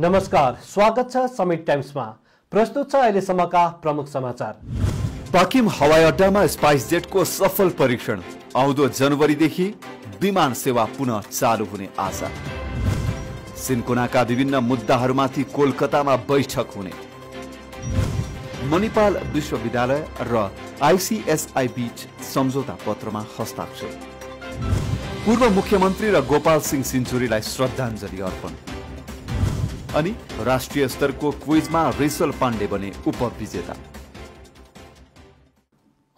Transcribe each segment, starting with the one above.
नमस्कार स्वागत छ समिट टाइम्समा प्रस्तुत छ अहिलेसम्मका प्रमुख समाचार पाकिम अड्डामा स्पाइस जेटको सफल परीक्षण आउँदो जनवरीदेखि विमान सेवा पुनः चालु हुने आशा सिन्कोनाका विभिन्न मुद्दाहरूमाथि कोलकातामा बैठक हुने मणिपाल विश्वविद्यालय र आइसिएसआई बीच सम्झौता पत्रमा हस्ताक्षर पूर्व मुख्यमन्त्री र गोपाल सिंह सिन्चुरीलाई श्रद्धाञ्जली अर्पण अनि राष्ट्रिय स्तरको क्विजमा रिसल पाण्डे बने उपविजेता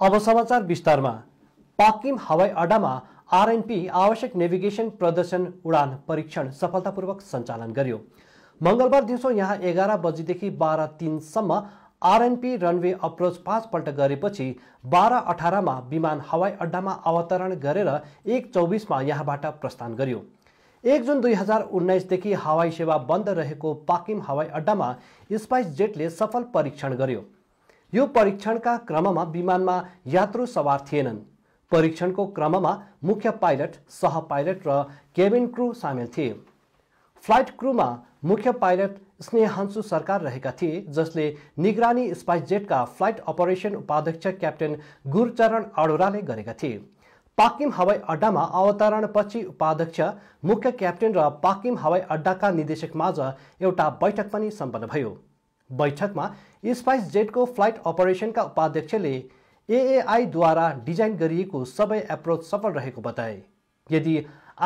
अब समाचार विस्तारमा पाकिम अड्डामा आरएनपी आवश्यक नेभिगेसन प्रदर्शन उडान परीक्षण सफलतापूर्वक सञ्चालन गर्यो मङ्गलबार दिउँसो यहाँ एघार बजीदेखि बाह्र तिनसम्म आरएनपी रनवे अप्रोच पाँचपल्ट गरेपछि बाह्र अठारमा विमान हवाई अड्डामा अवतरण गरेर एक चौबिसमा यहाँबाट प्रस्थान गर्यो एक जुन दुई हजार उन्नाइसदेखि हवाई सेवा बन्द रहेको पाकिम हवाई अड्डामा स्पाइस जेटले सफल परीक्षण गर्यो यो परीक्षणका क्रममा विमानमा यात्रु सवार थिएनन् परीक्षणको क्रममा मुख्य पाइलट सह पाइलट र केबिन क्रू सामेल थिए फ्लाइट क्रूमा मुख्य पाइलट स्नेहांशु सरकार रहेका थिए जसले निगरानी स्पाइस जेटका फ्लाइट अपरेसन उपाध्यक्ष क्याप्टेन गुरुचरण अरोराले गरेका थिए पाकिम हवाई अड्डामा अवतरणपछि उपाध्यक्ष मुख्य क्याप्टेन र पाकिम हवाई अड्डाका निर्देशकमाझ एउटा बैठक पनि सम्पन्न भयो बैठकमा स्पाइस जेटको फ्लाइट अपरेसनका उपाध्यक्षले एएआईद्वारा डिजाइन गरिएको सबै एप्रोच सफल रहेको बताए यदि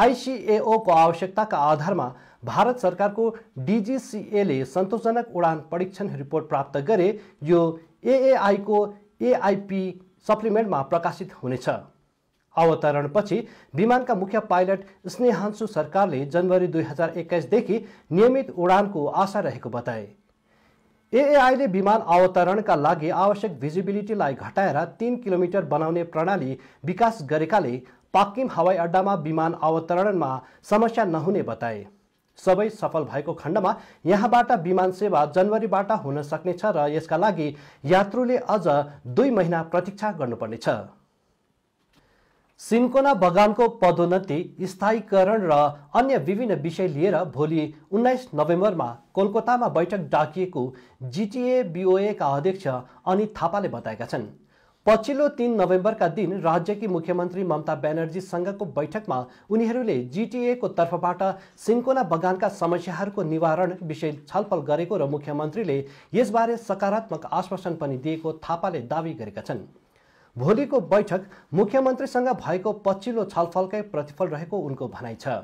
आइसिएओको आवश्यकताका आधारमा भारत सरकारको डिजिसिएले सन्तोषजनक उडान परीक्षण रिपोर्ट प्राप्त गरे यो एएआईको एआइपी सप्लिमेन्टमा प्रकाशित हुनेछ अवतरणपछि विमानका मुख्य पाइलट स्नेहांशु सरकारले जनवरी दुई हजार एक्काइसदेखि नियमित उडानको आशा रहेको बताए एएआईले विमान अवतरणका लागि आवश्यक भिजिबिलिटीलाई घटाएर तिन किलोमिटर बनाउने प्रणाली विकास गरेकाले पाक्किम हवाई अड्डामा विमान अवतरणमा समस्या नहुने बताए सबै सफल भएको खण्डमा यहाँबाट विमान सेवा जनवरीबाट हुन सक्नेछ र यसका लागि यात्रुले अझ दुई महिना प्रतीक्षा गर्नुपर्नेछ सिन्कोना बगानको पदोन्नति स्थायीकरण र अन्य विभिन्न विषय लिएर भोलि उन्नाइस नोभेम्बरमा कोलकातामा बैठक डाकिएको जिटिए बिओएका अध्यक्ष अनित थापाले बताएका छन् पछिल्लो तिन नोभेम्बरका दिन राज्यकी मुख्यमन्त्री ममता ब्यानर्जीसँगको बैठकमा उनीहरूले जिटिएको तर्फबाट सिन्कोना बगानका समस्याहरूको निवारण विषय छलफल गरेको र मुख्यमन्त्रीले यसबारे सकारात्मक आश्वासन पनि दिएको थापाले दावी गरेका छन् भोलिको बैठक मुख्यमन्त्रीसँग भएको पछिल्लो छलफलकै प्रतिफल रहेको उनको भनाइ छ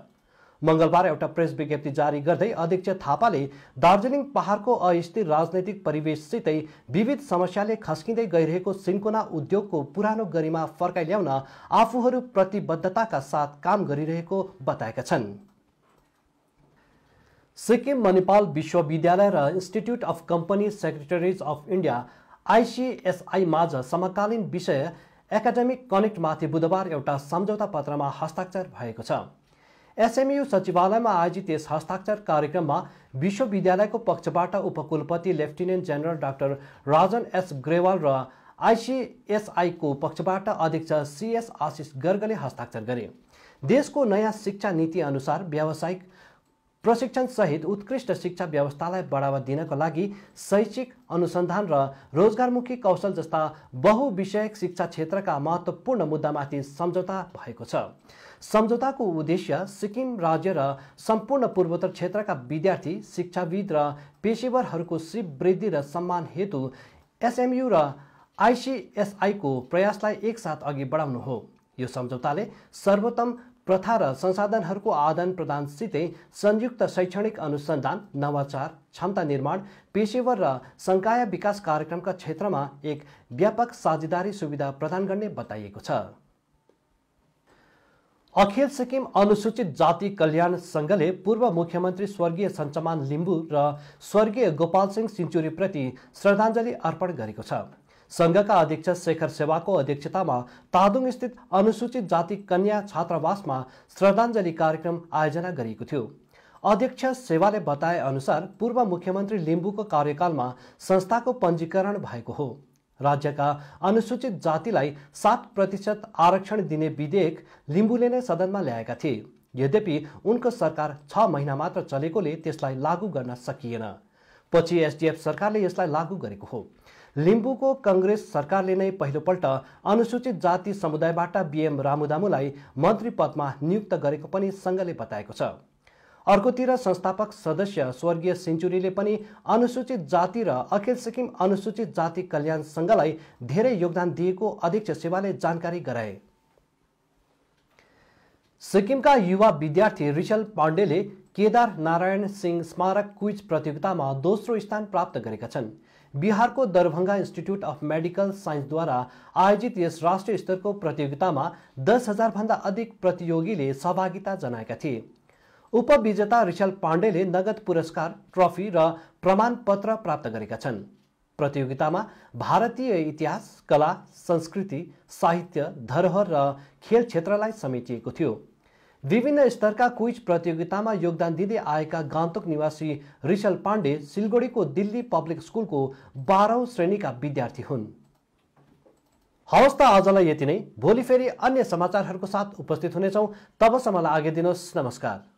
मङ्गलबार एउटा प्रेस विज्ञप्ति जारी गर्दै अध्यक्ष थापाले दार्जिलिङ पहाड़को अस्थिर राजनैतिक परिवेशसितै विविध समस्याले खस्किँदै गइरहेको सिन्कोना उद्योगको पुरानो गरिमा फर्काइ ल्याउन आफूहरू प्रतिबद्धताका साथ काम गरिरहेको बताएका छन् सिक्किम मणिपाल विश्वविद्यालय र institute of company secretaries of India ICSI माझ समकालीन विषय एकाडेमिक कनेक्टमाथि बुधबार एउटा सम्झौता पत्रमा हस्ताक्षर भएको छ एसएमयु सचिवालयमा आयोजित यस हस्ताक्षर कार्यक्रममा विश्वविद्यालयको पक्षबाट उपकुलपति lieutenant general doctor Rajan S Grewal र आइसिएसआईको पक्षबाट अध्यक्ष सिएस आशिष गर्गले हस्ताक्षर गरे देशको नयाँ शिक्षा नीति अनुसार व्यावसायिक सहित उत्कृष्ट शिक्षा व्यवस्थालाई बढावा दिनको लागि शैक्षिक अनुसन्धान र रोजगारमुखी कौशल जस्ता बहुविषयक शिक्षा क्षेत्रका महत्त्वपूर्ण मुद्दामाथि सम्झौता भएको छ सम्झौताको उद्देश्य सिक्किम राज्य र सम्पूर्ण पूर्वोत्तर क्षेत्रका विद्यार्थी शिक्षाविद र पेसेवरहरूको वृद्धि र सम्मान हेतु एसएमयु र आइसिएसआईको प्रयासलाई एकसाथ अघि बढाउनु हो यो सम्झौताले सर्वोत्तम प्रथा र संसाधनहरूको आदान प्रदानसितै संयुक्त शैक्षणिक अनुसन्धान नवाचार क्षमता निर्माण पेशेवर र सङ्काय विकास कार्यक्रमका क्षेत्रमा एक व्यापक साझेदारी सुविधा प्रदान गर्ने बताइएको छ अखिल सिक्किम अनुसूचित जाति कल्याण सङ्घले पूर्व मुख्यमन्त्री स्वर्गीय सञ्चमान लिम्बू र स्वर्गीय गोपाल सिंह सिन्चुरीप्रति श्रद्धाञ्जली अर्पण गरेको छ सङ्घका अध्यक्ष शेखर सेवाको अध्यक्षतामा स्थित अनुसूचित जाति कन्या छात्रावासमा श्रद्धाञ्जली कार्यक्रम आयोजना गरिएको थियो अध्यक्ष सेवाले बताए अनुसार पूर्व मुख्यमन्त्री लिम्बूको कार्यकालमा संस्थाको पञ्जीकरण भएको हो राज्यका अनुसूचित जातिलाई सात प्रतिशत आरक्षण दिने विधेयक लिम्बूले नै सदनमा ल्याएका थिए यद्यपि उनको सरकार छ महिना मात्र चलेकोले त्यसलाई लागू गर्न सकिएन पछि एसडिएफ सरकारले यसलाई लागू गरेको हो लिम्बूको कङ्ग्रेस सरकारले नै पहिलोपल्ट अनुसूचित जाति समुदायबाट बिएम रामुदामुलाई मन्त्री पदमा नियुक्त गरेको पनि सङ्घले बताएको छ अर्कोतिर संस्थापक सदस्य स्वर्गीय सेन्चुरीले पनि अनुसूचित जाति र अखिल सिक्किम अनुसूचित जाति कल्याण सङ्घलाई धेरै योगदान दिएको अध्यक्ष सेवाले जानकारी गराए सिक्किमका युवा विद्यार्थी रिशल पाण्डेले केदार नारायण सिंह स्मारक क्विज प्रतियोगितामा दोस्रो स्थान प्राप्त गरेका छन् बिहारको दरभङ्गा इन्स्टिच्युट अफ मेडिकल साइन्सद्वारा आयोजित यस राष्ट्रिय स्तरको प्रतियोगितामा दस हजारभन्दा अधिक प्रतियोगीले सहभागिता जनाएका थिए उपविजेता ऋषल पाण्डेले नगद पुरस्कार ट्रफी र प्रमाणपत्र प्राप्त गरेका छन् प्रतियोगितामा भारतीय इतिहास कला संस्कृति साहित्य धरोहर र खेल क्षेत्रलाई समेटिएको थियो विभिन्न स्तरका क्विज प्रतियोगितामा योगदान दिँदै आएका गान्तोक निवासी ऋषल पाण्डे सिलगढीको दिल्ली पब्लिक स्कुलको बाह्रौँ श्रेणीका विद्यार्थी हुन् हवस् त आजलाई यति नै भोलि फेरि अन्य समाचारहरूको साथ उपस्थित हुनेछौँ तबसम्मलाई आगे दिनुहोस् नमस्कार